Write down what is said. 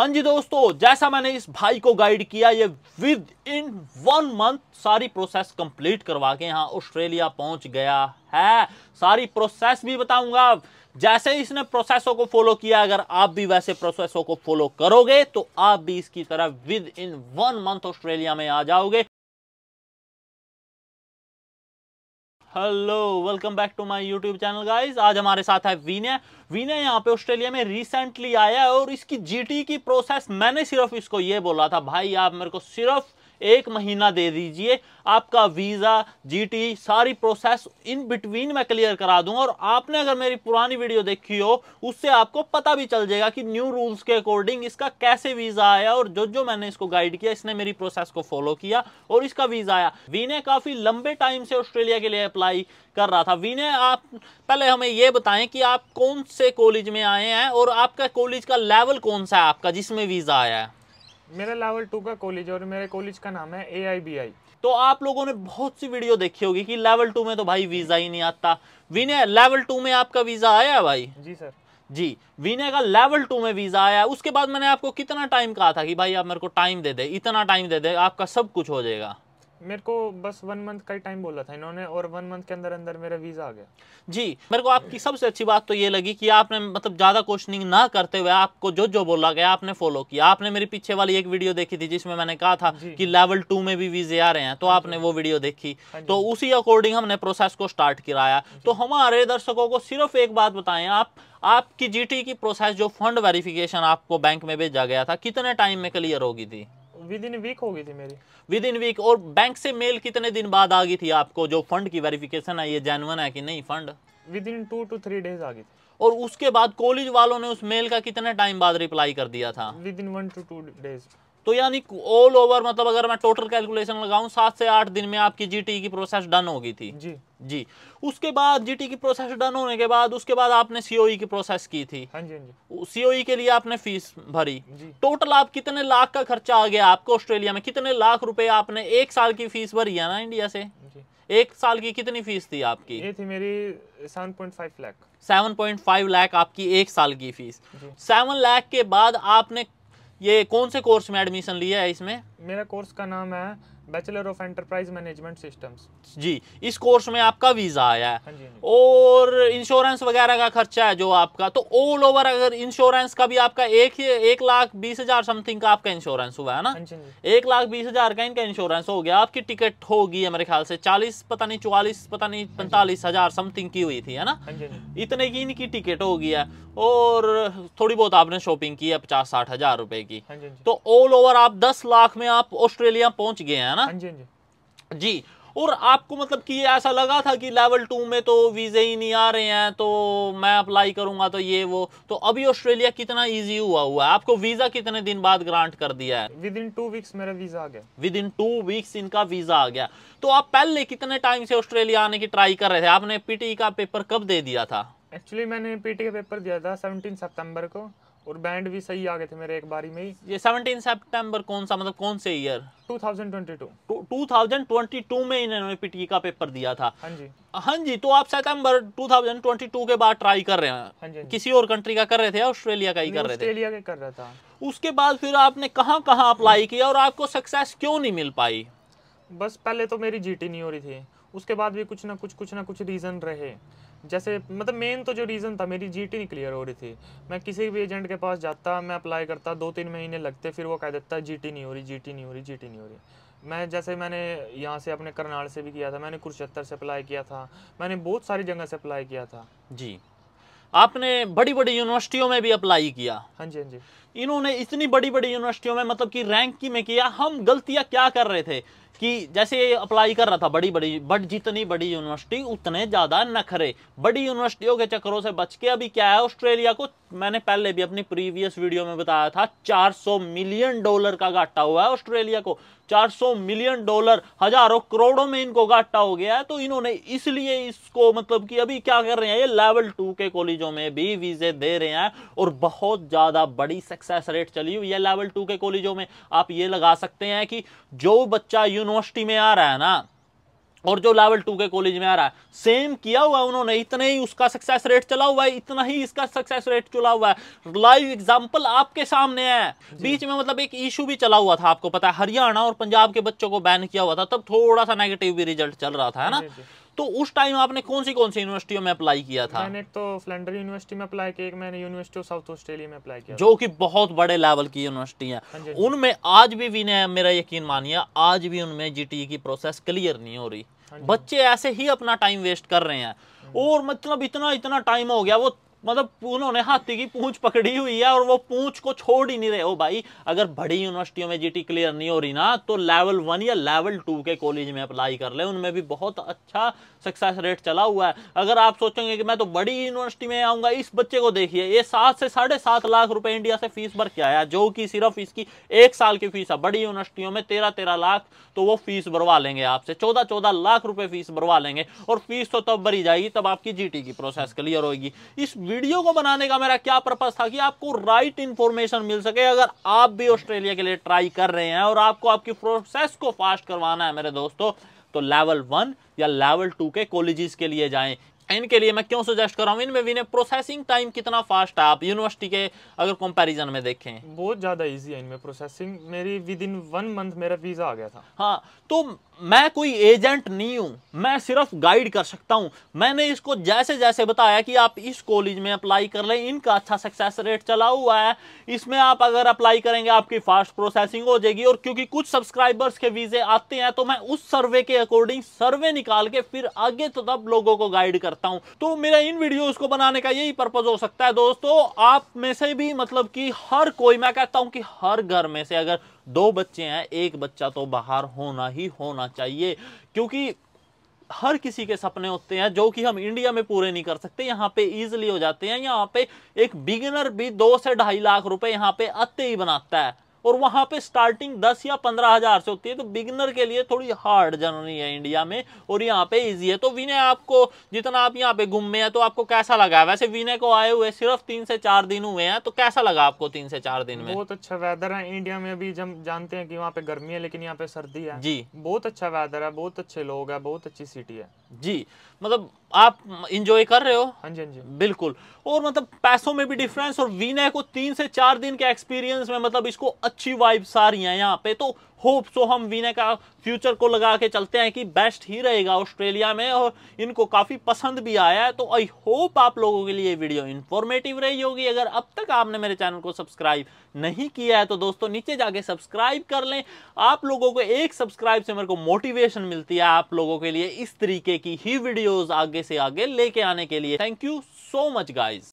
हाँ जी दोस्तों जैसा मैंने इस भाई को गाइड किया ये विद इन वन मंथ सारी प्रोसेस कंप्लीट करवा के यहाँ ऑस्ट्रेलिया पहुंच गया है सारी प्रोसेस भी बताऊंगा जैसे इसने प्रोसेसों को फॉलो किया अगर आप भी वैसे प्रोसेसों को फॉलो करोगे तो आप भी इसकी तरह within one month Australia में आ जाओगे hello welcome back to my YouTube channel guys आज हमारे साथ है विनय विनय यहाँ पे ऑस्ट्रेलिया में रिसेंटली आया है और इसकी जीटी e की प्रोसेस मैंने सिर्फ इसको ये बोला था भाई आप मेरे को सिर्फ एक महीना दे दीजिए आपका वीज़ा जीटी सारी प्रोसेस इन बिटवीन मैं क्लियर करा दूंगा और आपने अगर मेरी पुरानी वीडियो देखी हो उससे आपको पता भी चल जाएगा कि न्यू रूल्स के अकॉर्डिंग इसका कैसे वीज़ा आया और जो जो मैंने इसको गाइड किया इसने मेरी प्रोसेस को फॉलो किया और इसका वीज़ा आया वी ने काफ़ी लंबे टाइम से ऑस्ट्रेलिया के लिए अप्लाई कर रहा था विनय आप पहले हमें ये बताएं कि आप कौन से कॉलेज में आए हैं और आपका कॉलेज का लेवल कौन सा है आपका जिसमें वीज़ा आया है मेरा लेवल टू का कॉलेज और मेरे कॉलेज का नाम है ए आई बी आई तो आप लोगों ने बहुत सी वीडियो देखी होगी कि लेवल टू में तो भाई वीजा ही नहीं आता विनय लेवल टू में आपका वीजा आया है भाई जी सर जी विनय का लेवल टू में वीजा आया है उसके बाद मैंने आपको कितना टाइम कहा था कि भाई आप मेरे को टाइम दे दे इतना टाइम दे दे आपका सब कुछ हो जाएगा मेरे को बस वन मंथ का ही टाइम बोला था इन्होंने और वन मंथ के अंदर अंदर मेरा वीज़ा आ गया जी मेरे को आपकी सबसे अच्छी बात तो ये लगी कि आपने मतलब ज़्यादा क्वेश्चनिंग ना करते हुए आपको जो जो बोला गया आपने फॉलो किया आपने मेरी पीछे वाली एक वीडियो देखी थी जिसमें मैंने कहा था कि लेवल टू में भी वीज़े आ रहे हैं तो हाँ आपने वो वीडियो देखी हाँ तो उसी अकॉर्डिंग हमने प्रोसेस को स्टार्ट कराया तो हमारे दर्शकों को सिर्फ एक बात बताए आप आपकी जीटी e की प्रोसेस जो फंड वेरिफिकेशन आपको बैंक में भेजा गया था कितने टाइम में क्लियर होगी थी विद इन वीक होगी थी मेरी विद इन वीक और बैंक से मेल कितने दिन बाद आ गई थी आपको जो फंड की वेरिफिकेशन है ये जेनवन है कि नहीं fund within two two three days आ गई थी और उसके बाद कॉलेज वालों ने उस मेल का कितने टाइम बाद रिप्लाई कर दिया था within one two two days तो यानी ऑल ओवर मतलब अगर मैं टोटल कैलकुलेशन लगाऊं सात से आठ दिन में आपकी जीटी e की प्रोसेस डन होगी थी जी जी उसके बाद जीटी की प्रोसेस डन होने के बाद उसके बाद आपने सीओई e की प्रोसेस की थी हाँ जी हाँ जी सीओई e के लिए आपने फीस भरी टोटल आप कितने लाख का खर्चा आ गया आपको ऑस्ट्रेलिया में कितने लाख रुपए आपने एक साल की फीस भरी है ना इंडिया से एक साल की कितनी फीस थी आपकी ये थी मेरी सेवन 7.5 लाख सेवन 7.5 लाख आपकी एक साल की फीस सेवन लाख के बाद आपने ये कौन से कोर्स में एडमिशन लिया है इसमें मेरा कोर्स का नाम है bachelor of enterprise management systems जी इस कोर्स में आपका वीज़ा आया है हाँ जी, हाँ जी। और इंश्योरेंस वगैरह का खर्चा है जो आपका तो ऑल ओवर अगर इंश्योरेंस का भी आपका एक ही एक लाख बीस हज़ार समथिंग का आपका इंश्योरेंस हुआ है ना हाँ जी, जी। एक लाख बीस हज़ार का इनका इंश्योरेंस हो गया आपकी टिकट होगी मेरे ख्याल से चालीस पता नहीं चौवालीस पता नहीं पैंतालीस हज़ार समथिंग की हुई थी है ना इतने की इनकी टिकट होगी है और थोड़ी बहुत आपने शॉपिंग की है पचास साठ हज़ार रुपए की तो ऑल ओवर आप दस लाख में आप ऑस्ट्रेलिया पहुंच गए हैं ना हाँ जी हाँ जी जी और आपको मतलब कि ऐसा लगा था कि लेवल टू में तो वीज़े ही नहीं आ रहे हैं तो मैं अप्लाई करूंगा तो ये वो तो अभी ऑस्ट्रेलिया कितना इजी हुआ हुआ है आपको वीज़ा कितने दिन बाद ग्रांट कर दिया है विद इन टू वीक्स मेरा वीज़ा आ गया विद इन टू वीक्स इनका वीज़ा आ गया तो आप पहले कितने टाइम से ऑस्ट्रेलिया आने की ट्राई कर रहे थे आपने पीटी e का पेपर कब दे दिया था एक्चुअली मैंने पीटी e का पेपर दिया था सेवनटीन सेप्टेम्बर को और बैंड भी सही आ गए थे मेरे एक बारी में ही ये 17 सितंबर कौन सा मतलब कौन से ईयर 2022 2022 में इन्होंने पीटी e का पेपर दिया था हाँ जी हाँ जी तो आप सितंबर 2022 के बाद ट्राई कर रहे हैं हाँ जी, हाँ किसी और कंट्री का कर रहे थे ऑस्ट्रेलिया का ही कर रहे थे ऑस्ट्रेलिया का कर रहा था उसके बाद फिर आपने कहाँ कहाँ अप्लाई किया और आपको सक्सेस क्यों नहीं मिल पाई बस पहले तो मेरी जीटी नहीं हो रही थी उसके बाद भी कुछ ना कुछ कुछ ना कुछ रीज़न रहे जैसे मतलब मेन तो जो रीज़न था मेरी जीटी नहीं क्लियर हो रही थी मैं किसी भी एजेंट के पास जाता मैं अप्लाई करता दो तीन महीने लगते फिर वो कह देता जीटी नहीं हो रही जीटी नहीं हो रही जीटी नहीं हो रही मैं जैसे मैंने यहाँ से अपने करनाल से भी किया था मैंने कुरुक्षेत्र से अप्लाई किया था मैंने बहुत सारी जगह से अप्लाई किया था जी आपने बड़ी बड़ी यूनिवर्सिटियों में भी अप्लाई किया हाँ जी हाँ जी इन्होंने इतनी बड़ी बड़ी यूनिवर्सिटियों में मतलब कि रैंक की में किया हम गलतियाँ क्या कर रहे थे कि जैसे अप्लाई कर रहा था बड़ी बड़ी बट जितनी बड़ी यूनिवर्सिटी उतने ज़्यादा नखरे बड़ी यूनिवर्सिटियों के चक्करों से बच के अभी क्या है ऑस्ट्रेलिया को मैंने पहले भी अपनी प्रीवियस वीडियो में बताया था 400 मिलियन डॉलर का घाटा हुआ है ऑस्ट्रेलिया को 400 मिलियन डॉलर हजारों करोड़ों में इनको घाटा हो गया है तो इन्होंने इसलिए इसको मतलब कि अभी क्या कर रहे हैं ये लेवल टू के कॉलेजों में भी वीजे दे रहे हैं और बहुत ज़्यादा बड़ी सक्सेस रेट चली हुई है लेवल टू के कॉलेजों में आप ये लगा सकते हैं कि जो बच्चा यूनिवर्सिटी में आ रहा है ना और जो लेवल टू के कॉलेज में आ रहा है सेम किया हुआ उन्होंने इतने ही उसका सक्सेस रेट चला हुआ है इतना ही इसका सक्सेस रेट चला हुआ है लाइव एग्जांपल आपके सामने है बीच में मतलब एक इशू भी चला हुआ था आपको पता है हरियाणा और पंजाब के बच्चों को बैन किया हुआ था तब थोड़ा सा नेगेटिव भी रिजल्ट चल रहा था है ना तो उस टाइम आपने कौन सी कौन सी यूनिवर्सिटियों में अप्लाई किया था मैंने तो फ्लैंडर यूनिवर्सिटी में अप्लाई किया एक मैंने यूनिवर्सिटी ऑफ साउथ ऑस्ट्रेलिया में अप्लाई किया जो कि बहुत बड़े लेवल की यूनिवर्सिटी हाँ है हाँ उनमें आज भी विनय मेरा यकीन मानिए आज भी उनमें जीटीई e की प्रोसेस क्लियर नहीं हो रही हाँ बच्चे ऐसे ही अपना टाइम वेस्ट कर रहे हैं और मतलब इतना इतना टाइम हो गया वो मतलब उन्होंने हाथी की पूंछ पकड़ी हुई है और वो पूंछ को छोड़ ही नहीं रहे हो भाई अगर बड़ी यूनिवर्सिटियों में जीटी क्लियर नहीं हो रही ना तो लेवल वन या लेवल टू के कॉलेज में अप्लाई कर ले उनमें भी बहुत अच्छा सक्सेस रेट चला हुआ है अगर आप सोचेंगे कि मैं तो बड़ी यूनिवर्सिटी में आऊंगा इस बच्चे को देखिए ये सात से साढ़े सात लाख रुपए इंडिया से फीस भर के आया जो कि सिर्फ इसकी एक साल की फीस है बड़ी यूनिवर्सिटियों में तेरह तेरह लाख तो वो फीस भरवा लेंगे आपसे चौदह चौदह लाख रुपए फीस भरवा लेंगे और फीस तो तब भरी जाएगी तब आपकी जी की प्रोसेस क्लियर होगी इस वीडियो को बनाने का मेरा क्या पर्पज था कि आपको राइट इंफॉर्मेशन मिल सके अगर आप भी ऑस्ट्रेलिया के लिए ट्राई कर रहे हैं और आपको आपकी प्रोसेस को फास्ट करवाना है मेरे दोस्तों तो लेवल वन या लेवल टू के कॉलेजेस के लिए जाएं इनके लिए मैं क्यों सजेस्ट कर रहा हूँ इनमें विनय प्रोसेसिंग टाइम कितना फास्ट है आप यूनिवर्सिटी के अगर कंपैरिजन में देखें बहुत ज़्यादा इजी है इनमें प्रोसेसिंग मेरी विद इन वन मंथ मेरा वीज़ा आ गया था हाँ तो मैं कोई एजेंट नहीं हूँ मैं सिर्फ गाइड कर सकता हूँ मैंने इसको जैसे जैसे बताया कि आप इस कॉलेज में अप्लाई कर लें इनका अच्छा सक्सेस रेट चला हुआ है इसमें आप अगर अप्लाई करेंगे आपकी फास्ट प्रोसेसिंग हो जाएगी और क्योंकि कुछ सब्सक्राइबर्स के वीज़े आते हैं तो मैं उस सर्वे के अकॉर्डिंग सर्वे निकाल के फिर आगे तो तब लोगों को गाइड करता करता हूं तो मेरा इन वीडियोस को बनाने का यही पर्पज हो सकता है दोस्तों आप में से भी मतलब कि हर कोई मैं कहता हूं कि हर घर में से अगर दो बच्चे हैं एक बच्चा तो बाहर होना ही होना चाहिए क्योंकि हर किसी के सपने होते हैं जो कि हम इंडिया में पूरे नहीं कर सकते यहाँ पे इजिली हो जाते हैं यहाँ पे एक बिगिनर भी दो से ढाई लाख रुपए यहाँ पे आते ही बनाता है और वहां पे स्टार्टिंग दस या पंद्रह हजार से होती है तो बिगनर के लिए थोड़ी हार्ड जर्नी है इंडिया में और यहाँ पे इजी है तो विनय आपको जितना आप यहाँ पे घूमे हैं तो आपको कैसा लगा वैसे विनय को आए हुए सिर्फ तीन से चार दिन हुए हैं तो कैसा लगा आपको तीन से चार दिन में बहुत अच्छा वेदर है इंडिया में भी हम जानते हैं कि वहाँ पे गर्मी है लेकिन यहाँ पे सर्दी है जी बहुत अच्छा वेदर है बहुत अच्छे लोग है बहुत अच्छी सिटी है जी मतलब आप इंजॉय कर रहे हो हाँ जी हाँ जी बिल्कुल और मतलब पैसों में भी डिफरेंस और वीना को तीन से चार दिन के एक्सपीरियंस में मतलब इसको अच्छी वाइब्स आ रही हैं यहाँ पे तो होप सो हम विनय का फ्यूचर को लगा के चलते हैं कि बेस्ट ही रहेगा ऑस्ट्रेलिया में और इनको काफ़ी पसंद भी आया है तो आई होप आप लोगों के लिए वीडियो इन्फॉर्मेटिव रही होगी अगर अब तक आपने मेरे चैनल को सब्सक्राइब नहीं किया है तो दोस्तों नीचे जाके सब्सक्राइब कर लें आप लोगों को एक सब्सक्राइब से मेरे को मोटिवेशन मिलती है आप लोगों के लिए इस तरीके की ही वीडियोज़ आगे से आगे लेके आने के लिए thank you so much guys